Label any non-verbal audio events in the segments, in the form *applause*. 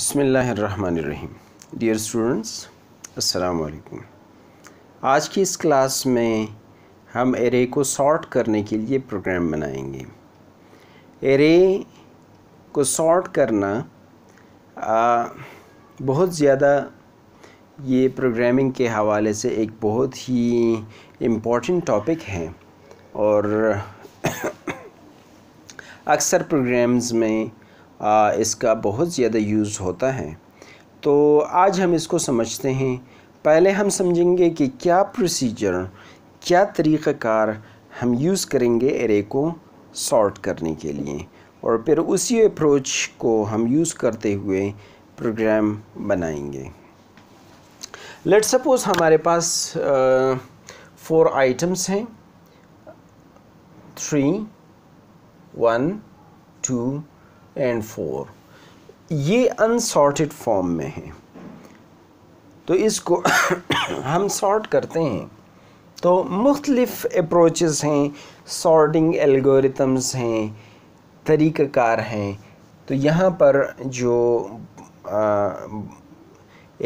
बसमीम dear students असलकुम आज की इस क्लास में हम एरे को सॉर्ट करने के लिए प्रोग्राम बनाएंगे एरे को सॉर्ट करना आ, बहुत ज़्यादा ये प्रोग्रामिंग के हवाले से एक बहुत ही इम्पॉर्टेंट टॉपिक है और *coughs* अक्सर प्रोग्राम्स में इसका बहुत ज़्यादा यूज़ होता है तो आज हम इसको समझते हैं पहले हम समझेंगे कि क्या प्रोसीजर क्या तरीक़ाकार हम यूज़ करेंगे एरे को सॉर्ट करने के लिए और फिर उसी अप्रोच को हम यूज़ करते हुए प्रोग्राम बनाएंगे लेट सपोज़ हमारे पास फोर आइटम्स हैं three one two and four ये अनसॉर्टेड फॉर्म में है तो इसको *coughs* हम सॉर्ट करते हैं तो मुख्तलिफ़ अप्रोचेस हैं सॉर्टिंग एल्गोरिथम्स हैं तरीक़ाकार हैं तो यहाँ पर जो आ,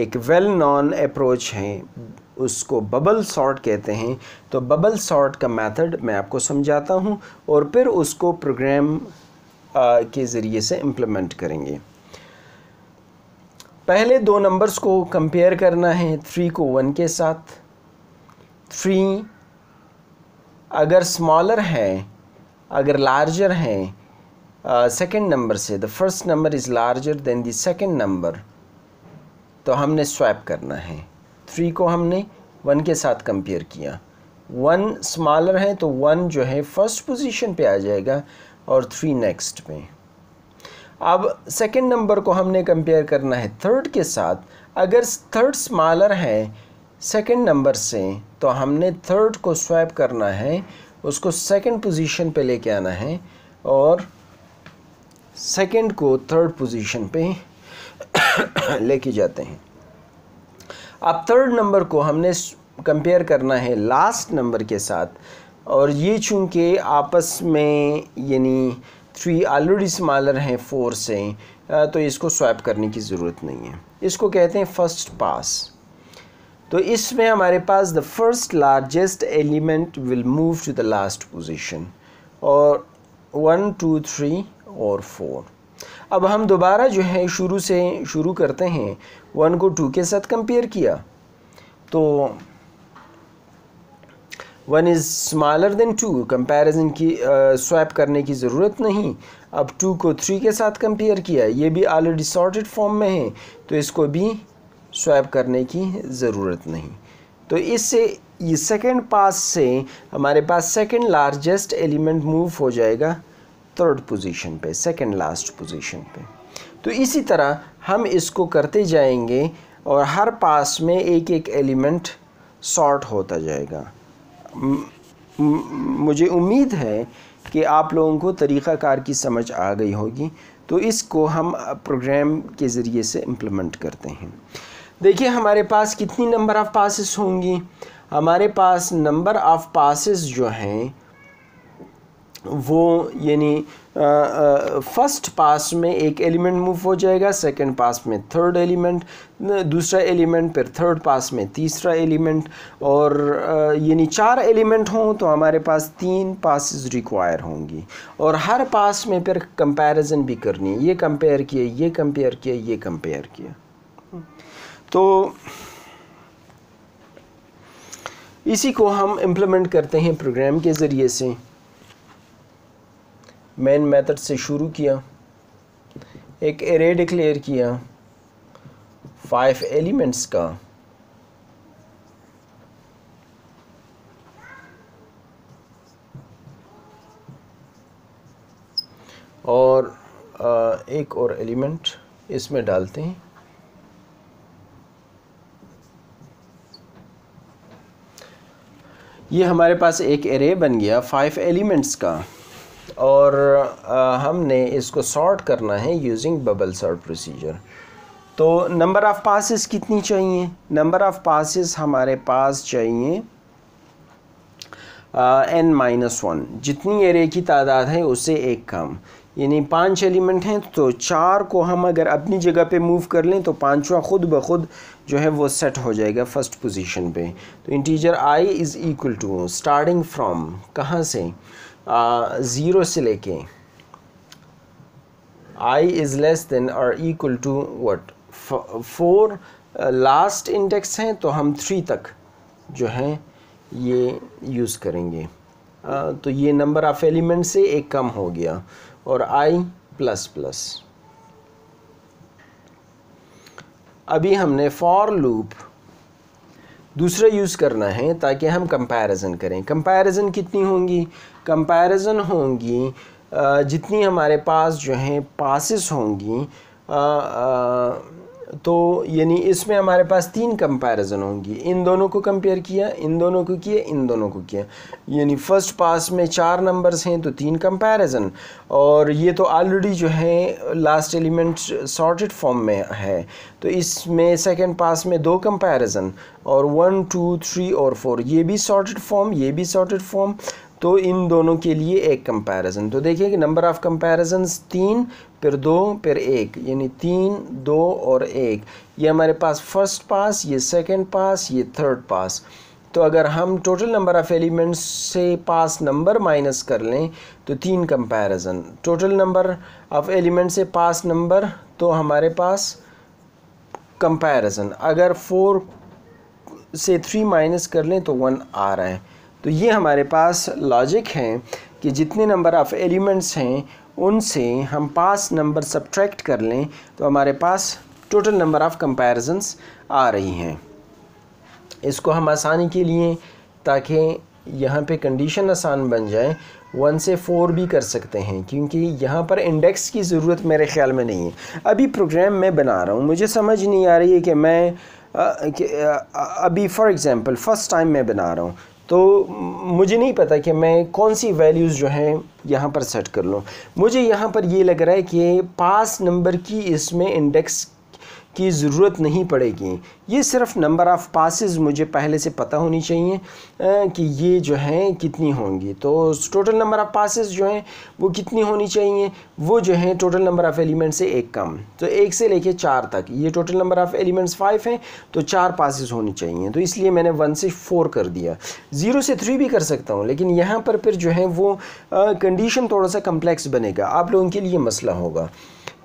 एक वेल नॉन अप्रोच है उसको बबल सॉर्ट कहते हैं तो बबल सॉर्ट का मेथड मैं आपको समझाता हूँ और फिर उसको प्रोग्राम के ज़रिए से इम्प्लीमेंट करेंगे पहले दो नंबर्स को कंपेयर करना है थ्री को वन के साथ थ्री अगर स्मॉलर है अगर लार्जर है सेकंड नंबर से the first number is larger than the second number तो हमने स्वैप करना है थ्री को हमने वन के साथ कंपेयर किया वन स्मॉलर है तो वन जो है फर्स्ट पोजीशन पे आ जाएगा और थ्री नेक्स्ट में अब सेकंड नंबर को हमने कंपेयर करना है थर्ड के साथ अगर थर्ड स्मालर है सेकंड नंबर से तो हमने थर्ड को स्वैप करना है उसको सेकंड पोजीशन पे लेके आना है और सेकंड को थर्ड पोजीशन पे *coughs* लेके जाते हैं अब थर्ड नंबर को हमने कंपेयर करना है लास्ट नंबर के साथ और ये चूँकि आपस में यानी थ्री ऑलरेडी स्मालर हैं फोर से तो इसको स्वैप करने की ज़रूरत नहीं है इसको कहते हैं फर्स्ट पास तो इसमें हमारे पास the first largest element will move to the last position और वन टू थ्री और फोर अब हम दोबारा जो है शुरू से शुरू करते हैं वन को टू के साथ कंपेयर किया तो one is smaller than two comparison की स्वैप uh, करने की ज़रूरत नहीं अब टू को थ्री के साथ कंपेयर किया ये भी ऑलरेडी सॉर्टेड फॉर्म में है तो इसको भी स्वैप करने की ज़रूरत नहीं तो इससे ये सेकेंड पास से हमारे पास सेकेंड लार्जेस्ट एलिमेंट मूव हो जाएगा थर्ड पोजीशन पे सेकेंड लास्ट पोजीशन पे तो इसी तरह हम इसको करते जाएंगे और हर पास में एक एक एलिमेंट सॉर्ट होता जाएगा मुझे उम्मीद है कि आप लोगों को तरीक़ाकार की समझ आ गई होगी तो इसको हम प्रोग्राम के ज़रिए से इम्प्लीमेंट करते हैं देखिए हमारे पास कितनी नंबर ऑफ़ पासिस होंगी हमारे पास नंबर ऑफ़ पासिस जो हैं वो यानी फर्स्ट पास में एक एलिमेंट मूव हो जाएगा सेकंड पास में थर्ड एलिमेंट दूसरा एलिमेंट फिर थर्ड पास में तीसरा एलिमेंट और यानी चार एलिमेंट हों तो हमारे पास तीन पासेस रिक्वायर होंगी और हर पास में फिर कंपैरिजन भी करनी है ये कंपेयर किया ये कंपेयर किया ये कंपेयर किया तो इसी को हम इम्प्लीमेंट करते हैं प्रोग्राम के ज़रिए से मेन मेथड से शुरू किया एक एरे डिक्लेयर किया फाइव एलिमेंट्स का और एक और एलिमेंट इसमें डालते हैं ये हमारे पास एक एरे बन गया फाइव एलिमेंट्स का और आ, हमने इसको सॉर्ट करना है यूजिंग बबल सॉर्ट प्रोसीजर तो नंबर ऑफ़ पासिस कितनी चाहिए नंबर ऑफ़ पासिस हमारे पास चाहिए एन माइनस वन जितनी एरे की तादाद है उससे एक कम यानी पांच एलिमेंट हैं तो चार को हम अगर अपनी जगह पे मूव कर लें तो पांचवा खुद ब खुद जो है वो सेट हो जाएगा फर्स्ट पोजीशन पे तो integer I is equal to starting from कहाँ से ज़ीरो से लेके आई इज़ लेस देन और equal to what four last index हैं तो हम थ्री तक जो हैं ये यूज़ करेंगे uh, तो ये नंबर ऑफ़ एलिमेंट से एक कम हो गया और आई प्लस प्लस अभी हमने फॉर लूप दूसरा यूज़ करना है ताकि हम कंपैरिजन करें कंपैरिजन कितनी होंगी कंपैरिजन होंगी जितनी हमारे पास जो हैं पासिस होंगी आ, आ, तो यानी इसमें हमारे पास तीन कंपैरिजन होंगी इन दोनों को कंपेयर किया इन दोनों को किया इन दोनों को किया यानी फर्स्ट पास में चार नंबर्स हैं तो तीन कंपैरिजन और ये तो ऑलरेडी जो है लास्ट एलिमेंट सॉर्टेड फॉर्म में है तो इसमें सेकंड पास में दो कंपैरिजन और वन टू थ्री और फोर ये भी सॉर्टेड फॉर्म ये भी सॉर्टेड फॉर्म तो इन दोनों के लिए एक कंपैरिजन तो देखिए कि नंबर ऑफ़ कंपैरिजन तीन फिर दो फिर एक यानी तीन दो और एक ये हमारे पास फर्स्ट पास ये सेकंड पास ये थर्ड पास तो अगर हम टोटल नंबर ऑफ़ एलिमेंट्स से पास नंबर माइनस कर लें तो तीन comparison total number of element से पास नंबर तो हमारे पास कंपैरिजन अगर फोर से थ्री माइनस कर लें तो वन आ रहा है तो ये हमारे पास लॉजिक है कि जितने नंबर ऑफ़ एलिमेंट्स हैं उनसे हम पाँच नंबर सब्ट्रैक्ट कर लें तो हमारे पास टोटल नंबर ऑफ़ कंपैरिजंस आ रही हैं इसको हम आसानी के लिए ताकि यहाँ पे कंडीशन आसान बन जाए वन से फोर भी कर सकते हैं क्योंकि यहाँ पर इंडेक्स की ज़रूरत मेरे ख्याल में नहीं है अभी प्रोग्राम मैं बना रहा हूँ मुझे समझ नहीं आ रही है कि मैं आ, कि, आ, अभी फॉर एग्ज़ाम्पल फ़र्स्ट टाइम मैं बना रहा हूँ तो मुझे नहीं पता कि मैं कौन सी वैल्यूज़ जो हैं यहाँ पर सेट कर लूँ मुझे यहाँ पर ये यह लग रहा है कि पास नंबर की इसमें इंडेक्स की ज़रूरत नहीं पड़ेगी ये सिर्फ नंबर ऑफ़ पासिस मुझे पहले से पता होनी चाहिए कि ये जो हैं कितनी होंगी तो टोटल नंबर ऑफ़ पासिस जो हैं वो कितनी होनी चाहिए वो जो हैं टोटल नंबर ऑफ़ एलिमेंट से एक कम तो एक से लेके चार तक ये total number of elements five हैं तो चार पासिस होनी चाहिए तो इसलिए मैंने वन से फोर कर दिया ज़ीरो से थ्री भी कर सकता हूँ लेकिन यहाँ पर फिर जो है वो कंडीशन थोड़ा सा कम्प्लेक्स बनेगा आप लोगों के लिए मसला होगा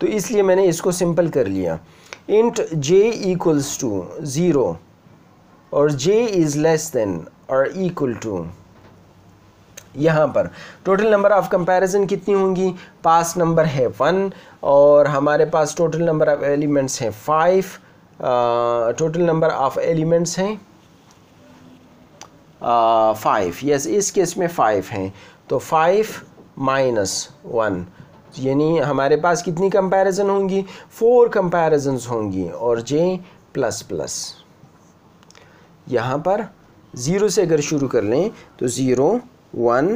तो इसलिए मैंने इसको सिंपल कर लिया int J equals to zero और जे इज़ लेस देन और इक्वल टू यहाँ पर टोटल नंबर ऑफ़ कंपैरिजन कितनी होंगी पास नंबर है वन और हमारे पास टोटल नंबर ऑफ़ एलिमेंट्स हैं five total number of elements हैं फाइव यस इस केस में फ़ाइव हैं तो फाइव माइनस वन यानी हमारे पास कितनी कंपैरिजन होंगी फोर कंपैरिजन होंगी और जे प्लस प्लस यहाँ पर ज़ीरो से अगर शुरू कर लें तो zero one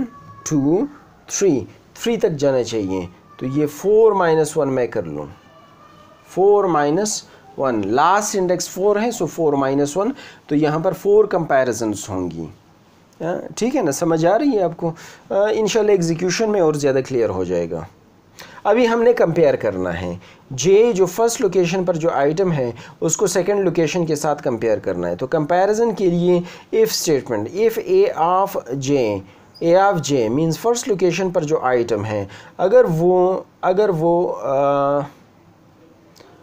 two three three तक जाना चाहिए तो ये फोर माइनस वन मैं कर लूँ four minus one last index four है सो फोर माइनस वन तो यहाँ पर फोर कंपैरिजन्स होंगी हाँ, ठीक है ना समझ आ रही है आपको इनशाला एग्जीक्यूशन में और ज़्यादा क्लियर हो जाएगा अभी हमने कंपेयर करना है जे जो फर्स्ट लोकेशन पर जो आइटम है उसको सेकंड लोकेशन के साथ कंपेयर करना है तो कंपैरिजन के लिए if statement if a of j a of j means first location पर जो आइटम है अगर वो अगर वो आ,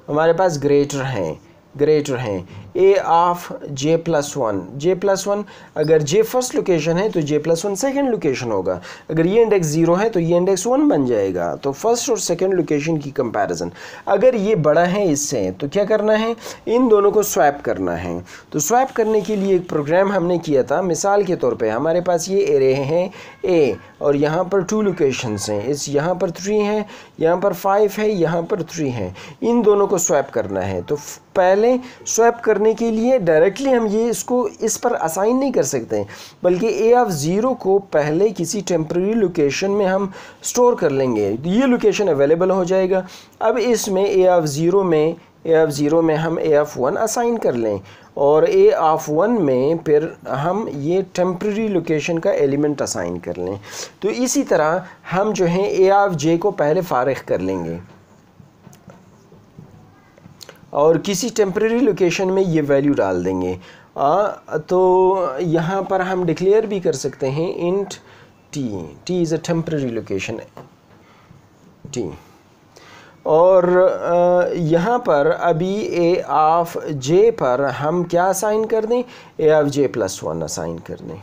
हमारे पास ग्रेटर हैं ग्रेटर हैं a of j plus one j plus one अगर जे फर्स्ट लोकेशन है तो j plus one second location होगा अगर ये इंडेक्स ज़ीरो है तो ये इंडेक्स वन बन जाएगा तो फर्स्ट और सेकेंड लोकेशन की कंपैरिजन अगर ये बड़ा है इससे तो क्या करना है इन दोनों को स्वैप करना है तो स्वैप करने के लिए एक प्रोग्राम हमने किया था मिसाल के तौर पर हमारे पास ये एरे हैं ए और यहाँ पर टू लोकेशन हैं इस यहाँ पर थ्री हैं यहाँ पर फाइव है यहाँ पर थ्री हैं इन दोनों को स्वैप करना है तो पहले स्वैप कर करने के लिए डायरेक्टली हम ये इसको इस पर असाइन नहीं कर सकते बल्कि ए ऑफ ज़ीरो को पहले किसी टेम्प्रेरी लोकेशन में हम स्टोर कर लेंगे ये लोकेशन अवेलेबल हो जाएगा अब इसमें ए ऑफ ज़ीरो में ए ऑफ़ ज़ीरो में हम ए ऑफ़ वन असाइन कर लें और ए ऑफ़ वन में फिर हम ये टेम्प्रेरी लोकेशन का एलिमेंट असाइन कर लें तो इसी तरह हम जो हैं ए ऑफ़ जे को पहले फ़ारग कर लेंगे और किसी टेम्प्रेरी लोकेशन में ये वैल्यू डाल देंगे आ, तो यहाँ पर हम डिक्लेयर भी कर सकते हैं int t t is a temporary location t और यहाँ पर अभी ए आफ जे पर हम क्या असाइन कर दें a of j plus one assign कर दें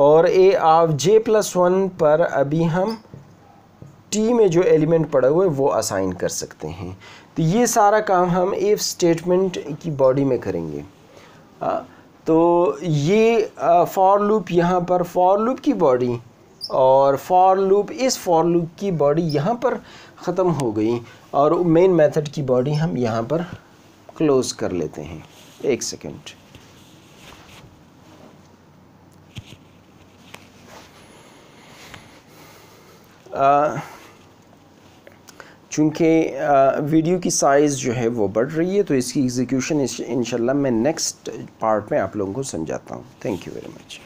और a of j plus one पर अभी हम टी में जो एलिमेंट पड़ा हुआ है वो असाइन कर सकते हैं तो ये सारा काम हम इफ़ स्टेटमेंट की बॉडी में करेंगे आ, हाँ, तो ये फॉर लूप यहाँ पर फॉर लूप की बॉडी और फॉर लूप इस फॉर लूप की बॉडी यहाँ पर ख़त्म हो गई और मेन मेथड की बॉडी हम यहाँ पर क्लोज़ कर लेते हैं एक सेकेंड uh, चूँकि वीडियो की साइज़ जो है वो बढ़ रही है तो इसकी एग्जीक्यूशन इन मैं नेक्स्ट पार्ट में आप लोगों को समझाता हूँ थैंक यू वेरी मच